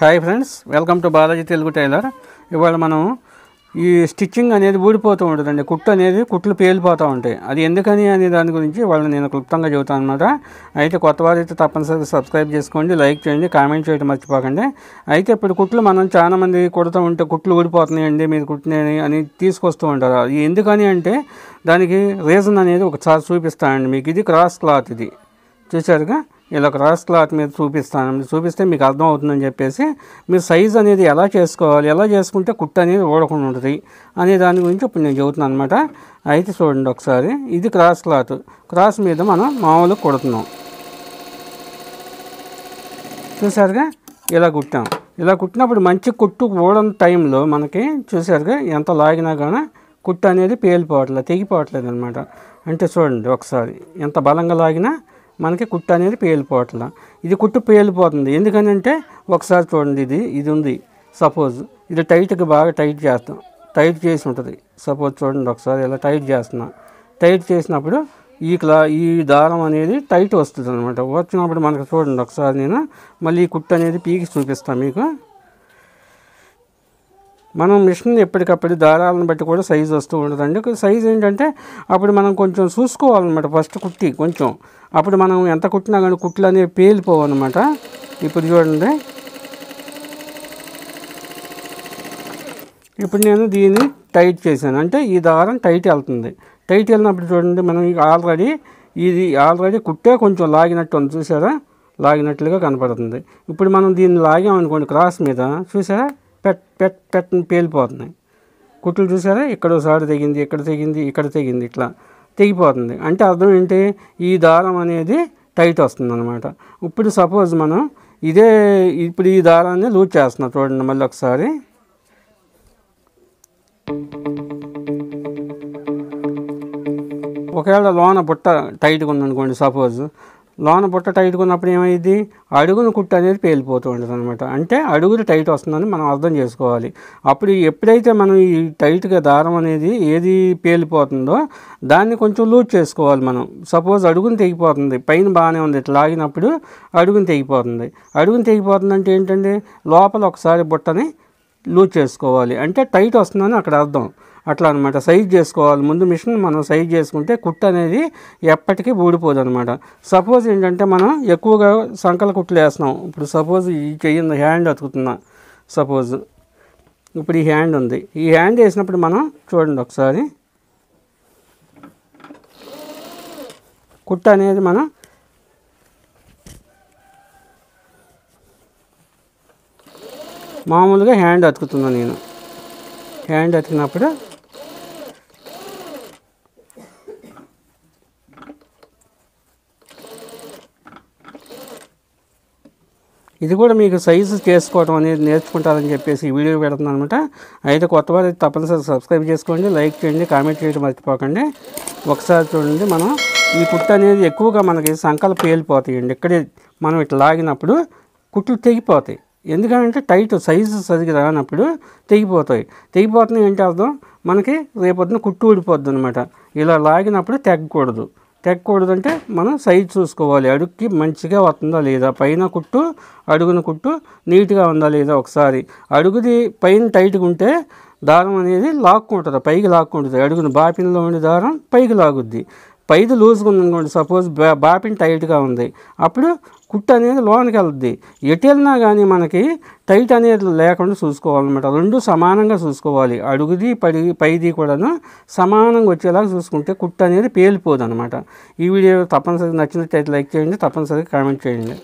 hi friends welcome to Balaji Telugu tailor ఇవాళ మనం ఈ స్టిచ్చింగ్ అనేది ఊడిపోతూ ఉంటుందండి కుట్టు అనేది కుట్లు పేలిపోతూ ఉంటాయి అది ఎందుకని అనే దాని గురించి వాళ్ళని నేను క్లుప్తంగా చెబుతాను అనమాట అయితే కొత్త వారైతే తప్పనిసరిగా సబ్స్క్రైబ్ చేసుకోండి లైక్ చేయండి కామెంట్ చేయడం మర్చిపోకండి అయితే ఇప్పుడు కుట్లు మనం చాలామంది కుడుతూ ఉంటే కుట్లు ఊడిపోతున్నాయండి మీరు కుట్టినాయని అని తీసుకొస్తూ ఉంటారు అది ఎందుకని అంటే దానికి రీజన్ అనేది ఒకసారి చూపిస్తానండి మీకు ఇది క్రాస్ క్లాత్ ఇది చూసారుగా ఇలా ఒక రాస్ క్లాత్ మీద చూపిస్తాను చూపిస్తే మీకు అర్థం అవుతుందని చెప్పేసి మీరు సైజ్ అనేది ఎలా చేసుకోవాలి ఎలా చేసుకుంటే కుట్ట అనేది ఓడకుండా ఉంటుంది అనే దాని గురించి ఇప్పుడు నేను చెబుతున్నాను అనమాట అయితే చూడండి ఒకసారి ఇది క్రాస్ క్లాత్ క్రాస్ మీద మనం మామూలు కుడుతున్నాం చూసారుగా ఇలా కుట్టాం ఇలా కుట్టినప్పుడు మంచి కుట్టు ఓడన టైంలో మనకి చూసారుగా ఎంత లాగినా కానీ కుట్టు అనేది పేలిపోవట్లేదు తెగిపోవట్లేదు అనమాట అంటే చూడండి ఒకసారి ఎంత బలంగా లాగినా మనకి కుట్టు అనేది పేలిపోవట్ల ఇది కుట్టు పేలిపోతుంది ఎందుకనంటే ఒకసారి చూడండి ఇది ఇది ఉంది సపోజ్ ఇది టైట్కి బాగా టైట్ చేస్తాం టైట్ చేసి ఉంటుంది సపోజ్ చూడండి ఒకసారి ఇలా టైట్ చేస్తున్నాం టైట్ చేసినప్పుడు ఈ క్లా ఈ దారం అనేది టైట్ వస్తుంది అనమాట వచ్చినప్పుడు మనకు చూడండి ఒకసారి నేను మళ్ళీ ఈ కుట్టు అనేది పీకి చూపిస్తాను మీకు మనం మిషన్ ఎప్పటికప్పుడు దారాలను బట్టి కూడా సైజు వస్తూ ఉండదండి సైజు ఏంటంటే అప్పుడు మనం కొంచెం చూసుకోవాలన్నమాట ఫస్ట్ కుట్టి కొంచెం అప్పుడు మనం ఎంత కుట్టినా కానీ కుట్లు అనేవి పేలిపోవన్నమాట ఇప్పుడు చూడండి ఇప్పుడు నేను దీన్ని టైట్ చేశాను అంటే ఈ దారం టైట్ వెళ్తుంది టైట్ వెళ్ళినప్పుడు చూడండి మనం ఆల్రెడీ ఇది ఆల్రెడీ కుట్టే కొంచెం లాగినట్టు ఉంది చూసారా లాగినట్లుగా కనపడుతుంది ఇప్పుడు మనం దీన్ని లాగామనుకోండి క్రాస్ మీద చూసారా పెట్ పెట్ పెట్ పేలిపోతున్నాయి కుట్లు చూసారా ఇక్కడ ఒకసారి తెగింది ఇక్కడ తెగింది ఇక్కడ తెగింది ఇట్లా తెగిపోతుంది అంటే అర్థం ఏంటి ఈ దారం అనేది టైట్ వస్తుంది అనమాట ఇప్పుడు సపోజ్ మనం ఇదే ఇప్పుడు ఈ దారాన్ని లూజ్ చేస్తున్నాం చూడండి మళ్ళీ ఒకసారి ఒకవేళ లోన బుట్ట టైట్గా ఉందనుకోండి సపోజ్ లోన బుట్ట టైట్ కొన్నప్పుడు ఏమైంది అడుగున కుట్టు అనేది పేలిపోతూ ఉంటుంది అనమాట అంటే అడుగులు టైట్ వస్తుందని మనం అర్థం చేసుకోవాలి అప్పుడు ఎప్పుడైతే మనం ఈ టైట్గా దారం అనేది ఏది పేలిపోతుందో దాన్ని కొంచెం లూజ్ చేసుకోవాలి మనం సపోజ్ అడుగును తెగిపోతుంది పైన బాగానే ఉంది ఇట్లా లాగినప్పుడు అడుగును తెగిపోతుంది అడుగును తెగిపోతుంది అంటే ఏంటంటే లోపల ఒకసారి బుట్టని లూజ్ చేసుకోవాలి అంటే టైట్ వస్తుందని అక్కడ అర్థం అట్లా అనమాట సైజ్ చేసుకోవాలి ముందు మిషన్ మనం సైజ్ చేసుకుంటే కుట్టు అనేది ఎప్పటికీ ఊడిపోదు అనమాట సపోజ్ ఏంటంటే మనం ఎక్కువగా సంకల కుట్లు వేస్తున్నాం ఇప్పుడు సపోజ్ ఈ చెయ్యి హ్యాండ్ అతుకుతున్నా సపోజ్ ఇప్పుడు ఈ హ్యాండ్ ఉంది ఈ హ్యాండ్ వేసినప్పుడు మనం చూడండి ఒకసారి కుట్ట అనేది మనం మామూలుగా హ్యాండ్ అతుకుతున్నా నేను హ్యాండ్ అతికినప్పుడు ఇది కూడా మీకు సైజు చేసుకోవడం అనేది నేర్చుకుంటారని చెప్పేసి ఈ వీడియో పెడుతున్నాను అనమాట అయితే కొత్త వారు తప్పనిసరి సబ్స్క్రైబ్ చేసుకోండి లైక్ చేయండి కామెంట్ చేయడం మర్చిపోకండి ఒకసారి చూడండి మనం ఈ కుట్టు అనేది ఎక్కువగా మనకి సంకలు పేలిపోతాయండి ఇక్కడే మనం ఇట్లా లాగినప్పుడు కుట్లు తెగిపోతాయి ఎందుకంటే టైట్ సైజు సరిగ్గా రానప్పుడు తెగిపోతాయి తెగిపోతున్నాయి ఏంటి అర్థం మనకి రేపొద్దున కుట్టు ఊడిపోద్ది అనమాట ఇలా లాగినప్పుడు తెగకూడదు తెగకూడదంటే మనం సైజ్ చూసుకోవాలి అడుగుకి మంచిగా వస్తుందా లేదా పైన కుట్టు అడుగున కుట్టు నీట్గా ఉందా లేదా ఒకసారి అడుగుది పైన టైట్గా ఉంటే దారం అనేది లాక్కుంటుంది పైకి లాక్కుంటుంది అడుగున బాపిన్లో ఉండే దారం పైకి లాగుద్ది పైది లూజ్గా ఉందనుకోండి సపోజ్ బా బాపిన్ టైట్గా ఉంది అప్పుడు కుట్టు అనేది లోనికి వెళ్ద్ది ఎటు వెళ్ళినా కానీ మనకి టైట్ అనేది లేకుండా చూసుకోవాలన్నమాట రెండు సమానంగా చూసుకోవాలి అడుగుది పడి పైది కూడాను సమానంగా వచ్చేలాగా చూసుకుంటే కుట్టు అనేది పేలిపోదు అనమాట ఈ వీడియో తప్పనిసరిగా నచ్చినట్టు లైక్ చేయండి తప్పనిసరిగా కామెంట్ చేయండి